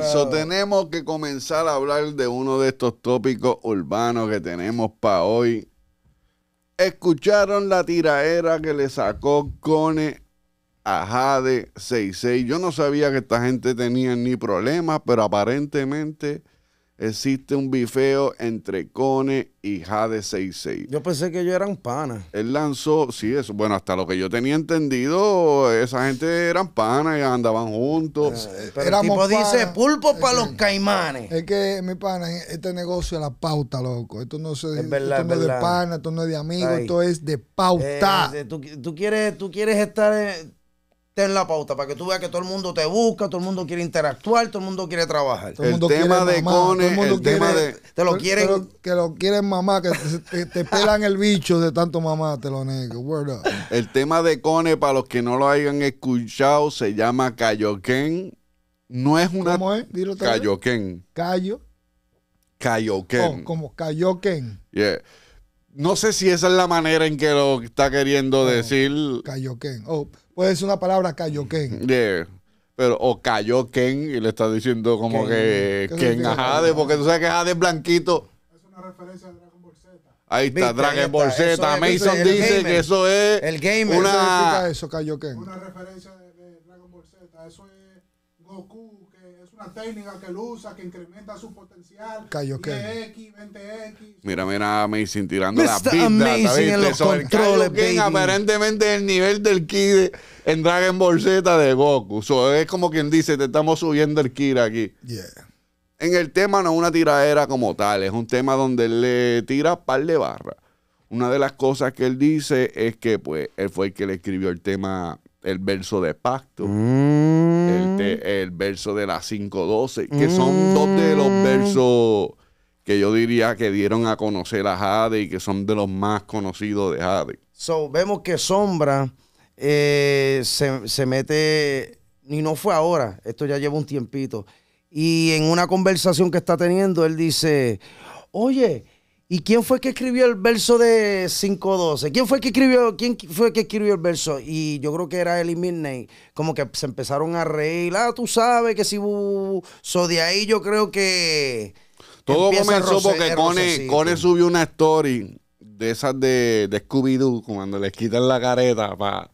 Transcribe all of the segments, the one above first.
So, tenemos que comenzar a hablar de uno de estos tópicos urbanos que tenemos para hoy. Escucharon la tiraera que le sacó Cone a Jade 66. Yo no sabía que esta gente tenía ni problemas, pero aparentemente existe un bifeo entre Cone y Jade 66. Yo pensé que ellos eran panas. Él lanzó, sí, eso. Bueno, hasta lo que yo tenía entendido, esa gente eran panas y andaban juntos. Eh, pero el eh, tipo dice pulpo para los caimanes. Es que, mi pana, este negocio es la pauta, loco. Esto no, se, es de pana, esto no es de amigo, esto es de pauta. Eh, tú, quieres, tú quieres estar. En, ten la pauta para que tú veas que todo el mundo te busca, todo el mundo quiere interactuar, todo el mundo quiere trabajar. el, tema de Cone, el, tema de. Te lo quieren. que lo quieren mamá, que te, pelan el bicho de tanto mamá, te lo nego. Word El tema de Cone, para los que no lo hayan escuchado, se llama Cayoquén. No es una. ¿Cómo es? Dilo Cayoquén. Cayo. Cayoquén. Oh, como Cayoquén. No sé si esa es la manera en que lo está queriendo oh, decir. Cayoquén. Oh puede ser una palabra Kaioken. Yeah. Pero, o cayó y le está diciendo como que Ken a Jade, porque tú sabes que Jade es blanquito. Es una referencia de Dragon Ball Z. Ahí está, Dragon Ball Z. Mason dice que eso es. El gamer. Una, eso, eso Una referencia de Dragon Ball Z. Eso es Goku técnica que él usa, que incrementa su potencial. Cayo, x 20X. Mira, mira, Amazing tirando la pista. Amazing en los Aparentemente el nivel del Kid en Dragon Ball Z de Goku. es como quien dice, te estamos subiendo el Kid aquí. En el tema no es una tiradera como tal, es un tema donde él le tira par de barras. Una de las cosas que él dice es que pues él fue el que le escribió el tema, el verso de pacto. Mm. Este, el, verso de las 5.12, que son dos de los mm. versos que yo diría que dieron a conocer a Jade y que son de los más conocidos de Jade. So, vemos que Sombra eh, se, se, mete, y no fue ahora, esto ya lleva un tiempito, y en una conversación que está teniendo, él dice, oye, ¿Y quién fue que escribió el verso de 5.12? ¿Quién fue que escribió, quién fue que escribió el verso? Y yo creo que era Eli Midnight. Como que se empezaron a reír. Ah, tú sabes que si... So de ahí yo creo que... Todo comenzó porque Cone, subió una story de esas de, de Scooby-Doo, cuando les quitan la careta para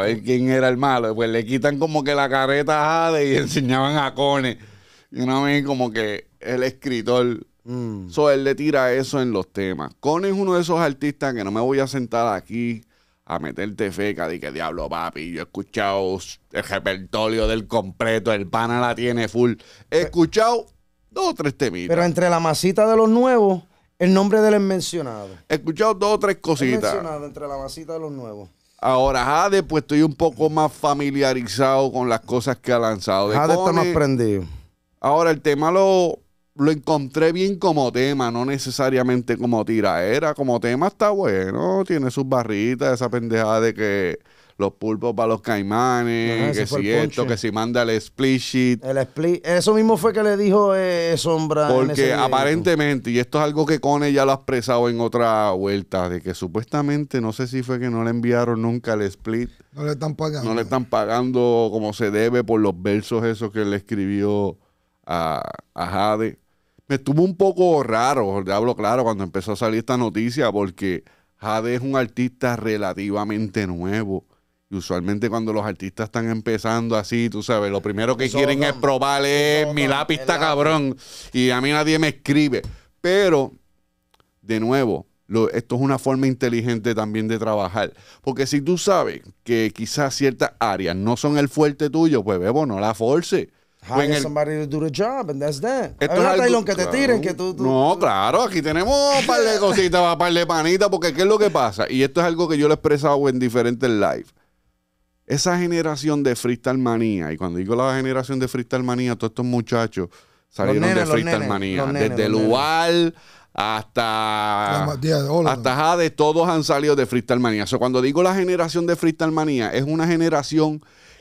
ver quién era el malo. Pues le quitan como que la careta a Jade y enseñaban a Cone. Y una vez como que el escritor Mm. So, él le tira eso en los temas. Con es uno de esos artistas que no me voy a sentar aquí a meterte feca de que diablo, papi. Yo he escuchado el repertorio del completo, el pana la tiene full. He escuchado dos o tres temitas. Pero entre la masita de los nuevos, el nombre del los es mencionado. He escuchado dos o tres cositas. entre la masita de los nuevos. Ahora, Jade, pues estoy un poco más familiarizado con las cosas que ha lanzado. De Jade Cone, está más prendido. Ahora, el tema lo lo encontré bien como tema, no necesariamente como tiraera. Como tema está bueno, tiene sus barritas, esa pendejada de que los pulpos para los caimanes, que si esto, que si manda el split El split, eso mismo fue que le dijo eh, Sombra. Porque aparentemente, y esto es algo que Cone ya lo ha expresado en otra vuelta, de que supuestamente, no sé si fue que no le enviaron nunca el split. No le están pagando. No le están pagando como se debe por los versos esos que le escribió a, a Jade me estuvo un poco raro, le hablo claro, cuando empezó a salir esta noticia, porque Jade es un artista relativamente nuevo. Y usualmente cuando los artistas están empezando así, tú sabes, lo primero que quieren es probarle eh, mi lápiz está cabrón. Y a mí nadie me escribe. Pero, de nuevo, esto es una forma inteligente también de trabajar. Porque si tú sabes que quizás ciertas áreas no son el fuerte tuyo, pues bebo, pues, no la force es algo, que te tiren que tú, No, claro, aquí tenemos un par de cositas, un par de panitas, porque ¿qué es lo que pasa? Y esto es algo que yo lo he expresado en diferentes lives. Esa generación de freestyle manía, y cuando digo la generación de freestyle manía, todos estos muchachos salieron de freestyle manía. desde Lual hasta hasta Jade, todos han salido de freestyle manía. O cuando digo la generación de freestyle manía, es una generación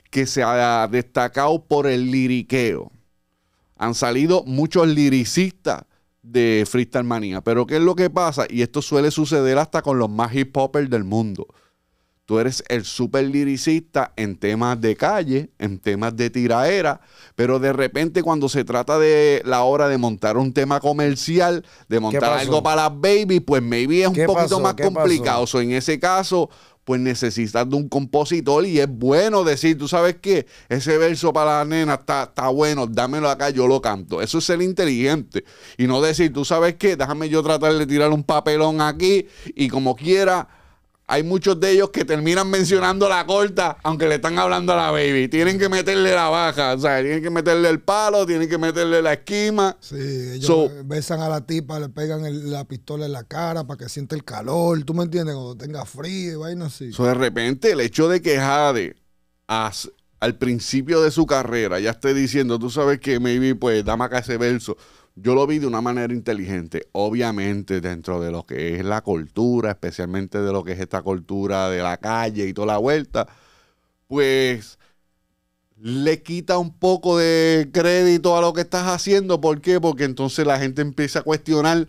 que se ha destacado por el liriqueo. Han salido muchos liricistas de Freestyle Manía. Pero ¿qué es lo que pasa? Y esto suele suceder hasta con los más hip hopers del mundo. Tú eres el super liricista en temas de calle, en temas de tiraera, pero de repente cuando se trata de la hora de montar un tema comercial, de montar algo para las baby, pues maybe es un poquito más complicado. en ese caso, pues necesitas de un compositor y es bueno decir, tú sabes qué, ese verso para la nena está, está bueno, dámelo acá, yo lo canto. Eso es ser inteligente y no decir, tú sabes qué, déjame yo tratar de tirar un papelón aquí y como quiera hay muchos de ellos que terminan mencionando la corta, aunque le están hablando a la baby. Tienen que meterle la baja, o sea, tienen que meterle el palo, tienen que meterle la esquima. Sí, ellos besan a la tipa, le pegan la pistola en la cara para que siente el calor, ¿tú me entiendes? Cuando tenga frío y vaina así. de repente, el hecho de que Jade al principio de su carrera ya esté diciendo, tú sabes que maybe pues dame acá ese verso yo lo vi de una manera inteligente, obviamente dentro de lo que es la cultura, especialmente de lo que es esta cultura de la calle y toda la vuelta, pues le quita un poco de crédito a lo que estás haciendo. ¿Por qué? Porque entonces la gente empieza a cuestionar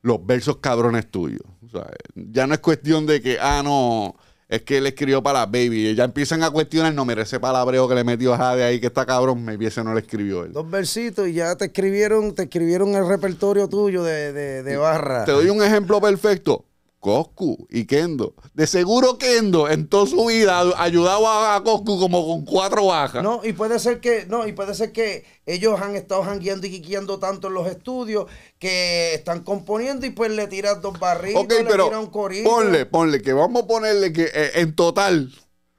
los versos cabrones tuyos. O sea, ya no es cuestión de que, ah, no, es que él escribió para Baby. Y ya empiezan a cuestionar, no, merece ese palabreo que le metió a Jade ahí, que está cabrón, me ese no le escribió él. Dos versitos y ya te escribieron, te escribieron el repertorio tuyo de, de, de barra. Te doy un ejemplo perfecto. Coscu y Kendo. De seguro Kendo en toda su vida ayudaba a Coscu como con cuatro bajas. No, y puede ser que, no, y puede ser que ellos han estado jangueando y quiqueando tanto en los estudios que están componiendo y pues le tiran dos barriles, le tiran un Ponle, ponle, que vamos a ponerle que eh, en total,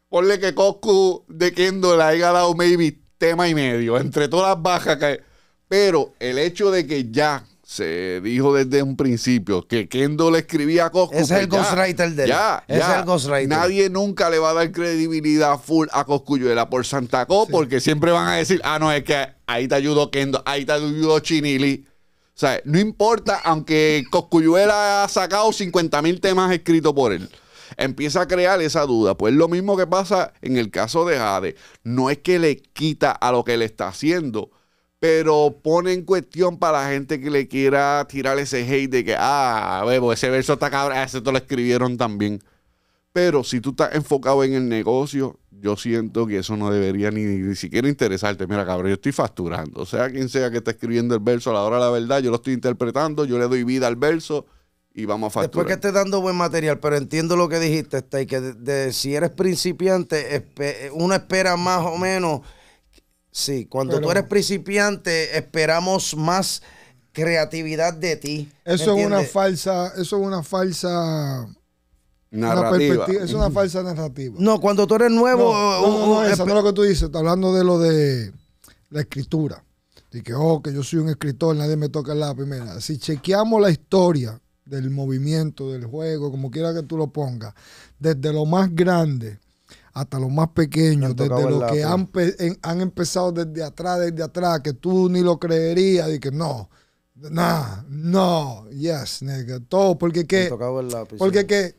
ponle que Coscu de Kendo le haya dado maybe tema y medio entre todas las bajas que. Pero el hecho de que ya se dijo desde un principio que Kendo le escribía a Coscu. Es pues el ghostwriter de él. Ya, es el ghostwriter. Nadie nunca le va a dar credibilidad full a Coscuyuela por Santa Co, porque siempre van a decir, ah, no, es que ahí te ayudó Kendo, ahí te ayudó Chinili. O sea, no importa, aunque Coscuyuela ha sacado 50 mil temas escritos por él. Empieza a crear esa duda. Pues lo mismo que pasa en el caso de Jade. No es que le quita a lo que le está haciendo, pero pone en cuestión para la gente que le quiera tirar ese hate de que, ah, bebo, ese verso está cabrón, ah, ese te lo escribieron también. Pero si tú estás enfocado en el negocio, yo siento que eso no debería ni, ni siquiera interesarte. Mira, cabrón, yo estoy facturando. Sea quien sea que esté escribiendo el verso a la hora de la verdad, yo lo estoy interpretando, yo le doy vida al verso y vamos a facturar. Después que esté dando buen material, pero entiendo lo que dijiste, y que si eres principiante, uno espera más o menos Sí, cuando tú eres principiante esperamos más creatividad de ti. Eso es una falsa, eso es una falsa narrativa. es una falsa narrativa. No, cuando tú eres nuevo. eso no es lo que tú dices. Está hablando de lo de la escritura. y que, oh, que yo soy un escritor, nadie me toca la primera. si chequeamos la historia del movimiento, del juego, como quiera que tú lo pongas, desde lo más grande hasta los más pequeños, desde lo que han, empezado desde atrás, desde atrás, que tú ni lo creerías, y que no, no, no, yes, todo, porque que, pues, porque que,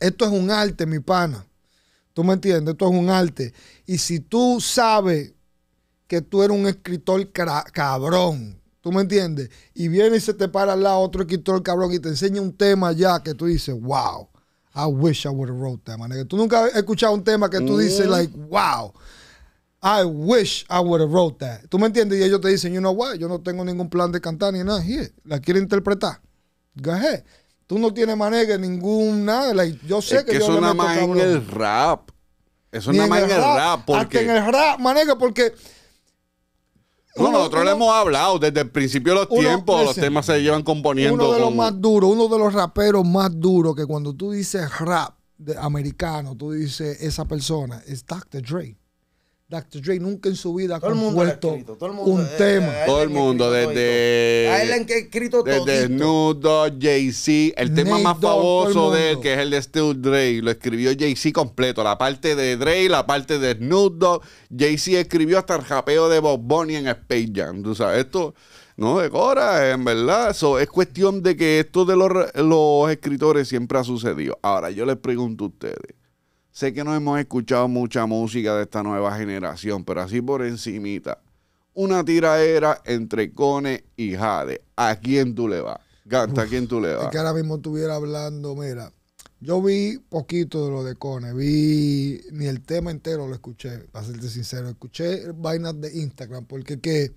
esto es un arte, mi pana, tú me entiendes, esto es un arte, y si tú sabes que tú eres un escritor cabrón, ¿Tú me entiendes? Y viene y se te para al lado otro escritor cabrón y te enseña un tema ya que tú dices, wow. I wish I would have wrote that, my Tú nunca has escuchado un tema que tú dices, mm-hmm. like, wow. I wish I would have wrote that. ¿Tú me entiendes? Y ellos te dicen, you know what, yo no tengo ningún plan de cantar ni nada. Here, la quiero interpretar. Go Tú no tienes manera ningún nada. Like, yo sé es que, que, eso nada más en el rap. Eso nada más en el rap. porque... en el rap, manega, porque no, nosotros le hemos hablado desde el principio de los tiempos, los temas se llevan componiendo. Uno de los más duros, uno de los raperos más duros que cuando tú dices rap de, americano, tú dices esa persona, es Dr. Drake. Dr. Dre nunca en su vida ha compuesto un tema. Todo el mundo, desde. Eh, eh, a él Jay-Z. El tema más famoso de él, que es el de Still Dre, lo escribió Jay-Z completo. La parte de Dre, la parte de Desnudo. Jay-Z escribió hasta el rapeo de Bob Bunny en Space Jam. Tú sabes, esto no decora, en verdad. es cuestión de que esto de los escritores siempre ha sucedido. Ahora, yo les pregunto a ustedes Sé que no hemos escuchado mucha música de esta nueva generación, pero así por encimita. Una tira era entre Cone y Jade. ¿A quién tú le vas? Ganta, ¿a quién tú le vas? que ahora mismo estuviera hablando, mira, yo vi poquito de lo de Cone, vi ni el tema entero lo escuché, para serte sincero, escuché vainas de Instagram, porque que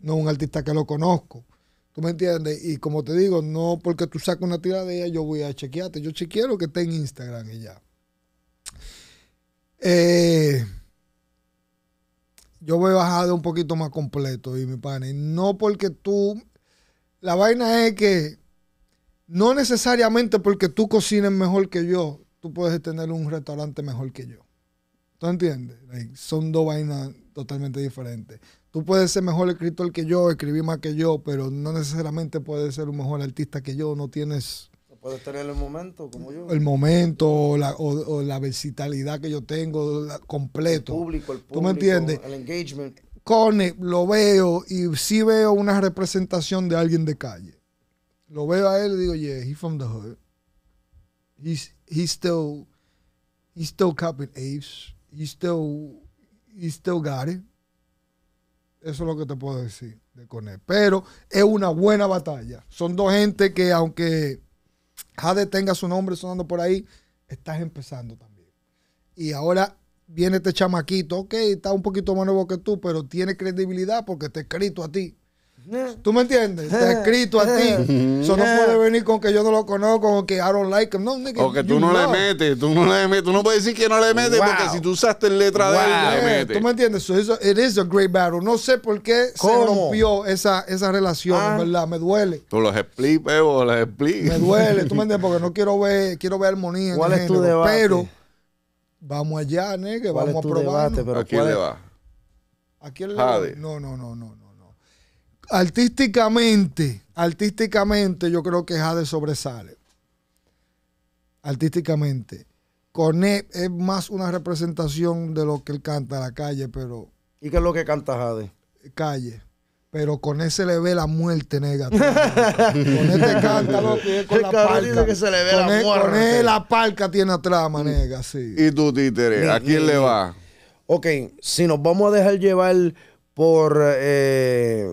no es un artista que lo conozco. ¿Tú me entiendes? Y como te digo, no porque tú sacas una tira de ella, yo voy a chequearte. Yo chequeo lo que esté en Instagram y ya. Eh, yo voy bajado un poquito más completo y mi pana. No porque tú. La vaina es que no necesariamente porque tú cocines mejor que yo, tú puedes tener un restaurante mejor que yo. ¿Tú entiendes? son dos vainas totalmente diferentes. Tú puedes ser mejor escritor que yo, escribir más que yo, pero no necesariamente puedes ser un mejor artista que yo. No tienes Puedes tener el momento, como yo. El momento, la, o, la versatilidad que yo tengo, completo. público, el público. ¿Tú me entiendes? El engagement. Cone, lo veo y sí veo una representación de alguien de calle. Lo veo a él y digo, yeah, he's from the hood. He's, he's still, he's still capping apes. He's still, he's still got it. Eso es lo que te puedo decir de Cone. Pero es una buena batalla. Son dos gente que aunque Jade tenga su nombre sonando por ahí, estás empezando también. Y ahora viene este chamaquito, ok, está un poquito más nuevo que tú, pero tiene credibilidad porque te escrito a ti. ¿Tú me entiendes? Está escrito a ti. Eso no puede venir con que yo no lo conozco o que I don't like him. No, que tú no le metes, tú no le metes. Tú no puedes decir que no le metes porque si tú usaste letra de él, ¿Tú me entiendes? eso it is a great battle. No sé por qué se rompió esa, esa relación, ah. ¿verdad? Me duele. Tú los explicas, o los expliques. Me duele, ¿tú me entiendes? Porque no quiero ver, quiero ver armonía. Pero vamos allá, nigga, vamos a probar. ¿A quién le va? ¿A le no, no, no. no artísticamente, artísticamente yo creo que Jade sobresale. Artísticamente. él es más una representación de lo que él canta a la calle, pero... ¿Y qué es lo que canta Jade? Calle pero con él se le ve la muerte negra con él te este canta, loco, con la que se le ve la con la palca tiene trama, mm. nega. sí. ¿Y tú, Títeres? ¿A quién le va? Ok, si nos vamos a dejar llevar por eh,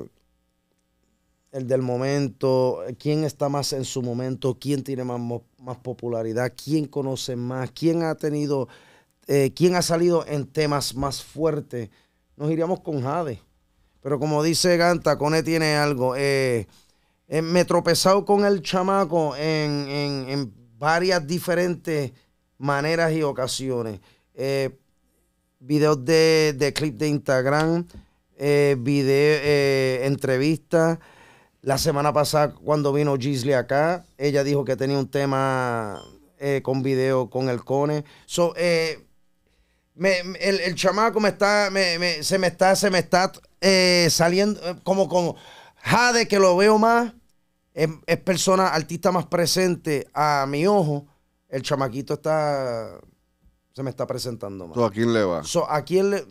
el del momento, quién está más en su momento, quién tiene más, popularidad, quién conoce más, quién ha tenido, eh, quién ha salido en temas más fuertes, nos iríamos con Jade. Pero como dice Ganta, con él tiene algo. Eh, eh, me he tropezado con el chamaco en, en, varias diferentes maneras y ocasiones. videos de, clip de Instagram, video, entrevistas. La semana pasada, cuando vino Gisli acá, ella dijo que tenía un tema eh, con video con el Cone. So, eh, el, chamaco me está, se me está, se me está eh, saliendo como con Jade, que lo veo más. Es, persona, artista más presente a mi ojo. El chamaquito está, se me está presentando más. ¿A quién le va? ¿A quién le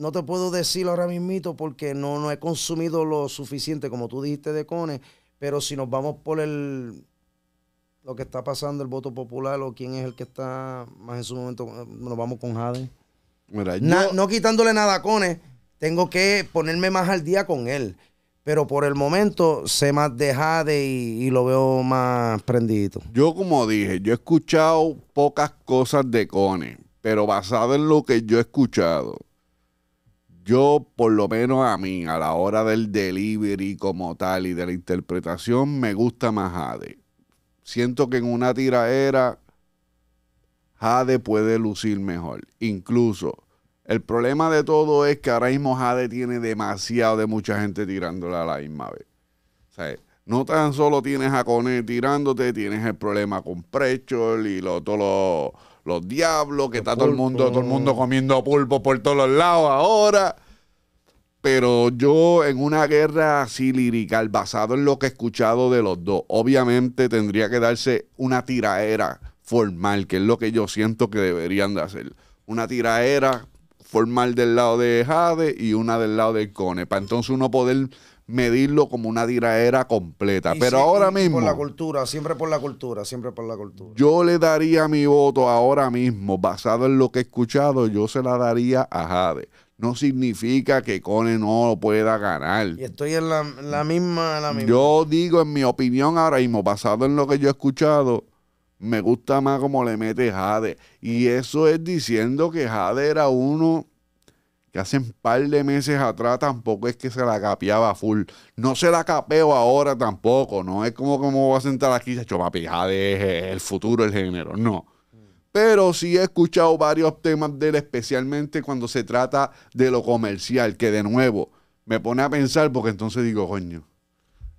no te puedo decir ahora mismito porque no, no he consumido lo suficiente, como tú dijiste de Cone, pero si nos vamos por el lo que está pasando, el voto popular o quién es el que está más en su momento, nos vamos con Jade. no quitándole nada a Cone, tengo que ponerme más al día con él. Pero por el momento sé más de Jade y, y lo veo más prendido. Yo como dije, yo he escuchado pocas cosas de Cone, pero basado en lo que yo he escuchado, yo, por lo menos a mí, a la hora del delivery como tal y de la interpretación, me gusta más Jade. Siento que en una tiraera Jade puede lucir mejor. Incluso, el problema de todo es que ahora mismo Jade tiene demasiado de mucha gente tirándole a la misma vez. O sea, no tan solo tienes a Cone tirándote, tienes el problema con Prechol y lo, todo los diablos, que está todo el mundo, todo el mundo comiendo pulpo por todos los lados ahora. Pero yo en una guerra así lirical, basado en lo que he escuchado de los dos, obviamente tendría que darse una tiraera formal, que es lo que yo siento que deberían de hacer. Una tiraera formal del lado de Jade y una del lado de Cone, para entonces uno poder medirlo como una tiraera completa. Pero ahora mismo. Por la cultura, siempre por la cultura, siempre por la cultura. Yo le daría mi voto ahora mismo, basado en lo que he escuchado, yo se la daría a Jade. No significa que Cone no lo pueda ganar. Y estoy en la, la misma, la misma. Yo digo, en mi opinión ahora mismo, basado en lo que yo he escuchado, me gusta más como le mete Jade. Y eso es diciendo que Jade era uno que hace un par de meses atrás tampoco es que se la capeaba full. No se la capeo ahora tampoco, no es como como va a sentar aquí y se papi, de el futuro el género, no. Pero sí he escuchado varios temas de él, especialmente cuando se trata de lo comercial, que de nuevo me pone a pensar porque entonces digo, coño,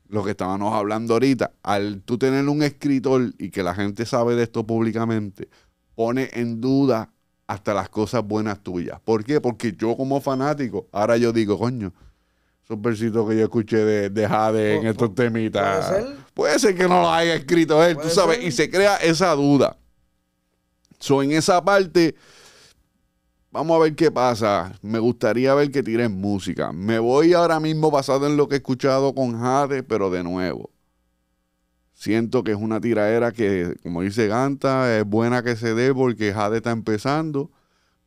lo que estábamos hablando ahorita, al tú tener un escritor y que la gente sabe de esto públicamente, pone en duda hasta las cosas buenas tuyas. ¿Por qué? Porque yo como fanático, ahora yo digo, coño, esos versitos que yo escuché de, Jade en estos temitas. ¿puede ser? que no lo haya escrito él, tú sabes, y se crea esa duda. So, en esa parte, vamos a ver qué pasa. Me gustaría ver que tiren música. Me voy ahora mismo basado en lo que he escuchado con Jade, pero de nuevo, Siento que es una tiradera que, como dice Ganta, es buena que se dé porque Jade está empezando.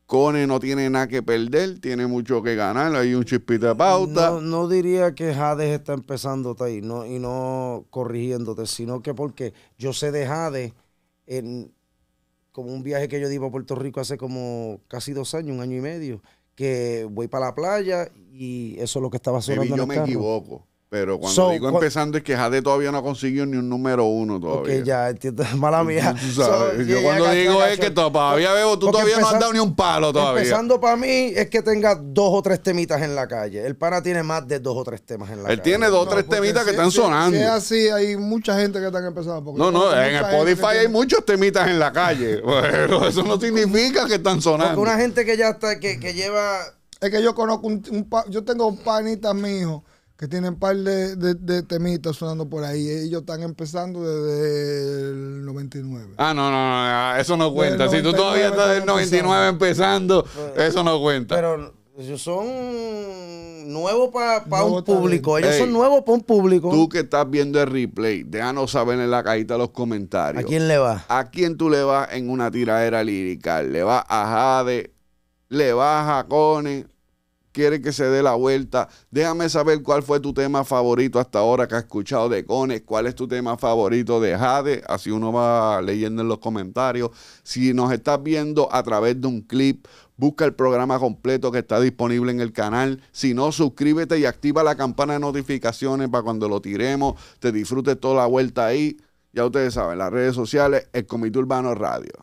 Cone no tiene nada que perder, tiene mucho que ganar, hay un chispita de pauta. No, no diría que Jade está empezando ahí no, y no corrigiéndote, sino que porque yo sé de Jade en como un viaje que yo di a Puerto Rico hace como casi dos años, un año y medio, que voy para la playa y eso es lo que estaba sonando. yo me equivoco. Pero cuando digo empezando es que Jade todavía no ha conseguido ni un número uno todavía. Ok, ya, entiendo. Mala mía. yo cuando digo es que todavía veo, tú todavía no has dado ni un palo todavía. Empezando para mí es que tenga dos o tres temitas en la calle. El pana tiene más de dos o tres temas en la calle. Él tiene dos o tres temitas que están sonando. Si es así, hay mucha gente que están empezando. No, no, en Spotify hay muchos temitas en la calle. Pero eso no significa que están sonando. Porque una gente que ya está, que, que lleva... Es que yo conozco un, yo tengo panitas, mi que tienen un par de, temitas sonando por ahí. Ellos están empezando desde el 99. Ah, no, no, no, ah, eso no cuenta. Si tú todavía estás del 99 empezando, eso no cuenta. Pero ellos son nuevos para un público. Ellos son nuevos para un público. Tú que estás viendo el replay, déjanos saber en la cajita los comentarios. ¿A quién le va? ¿A quién tú le vas en una tiradera lírica? ¿Le vas a Jade? ¿Le vas a Cone? quiere que se dé la vuelta. Déjame saber cuál fue tu tema favorito hasta ahora que has escuchado de Cones, cuál es tu tema favorito de Jade, así uno va leyendo en los comentarios. Si nos estás viendo a través de un clip, busca el programa completo que está disponible en el canal. Si no, suscríbete y activa la campana de notificaciones para cuando lo tiremos, te disfrutes toda la vuelta ahí. Ya ustedes saben, las redes sociales, el Comité Urbano Radio.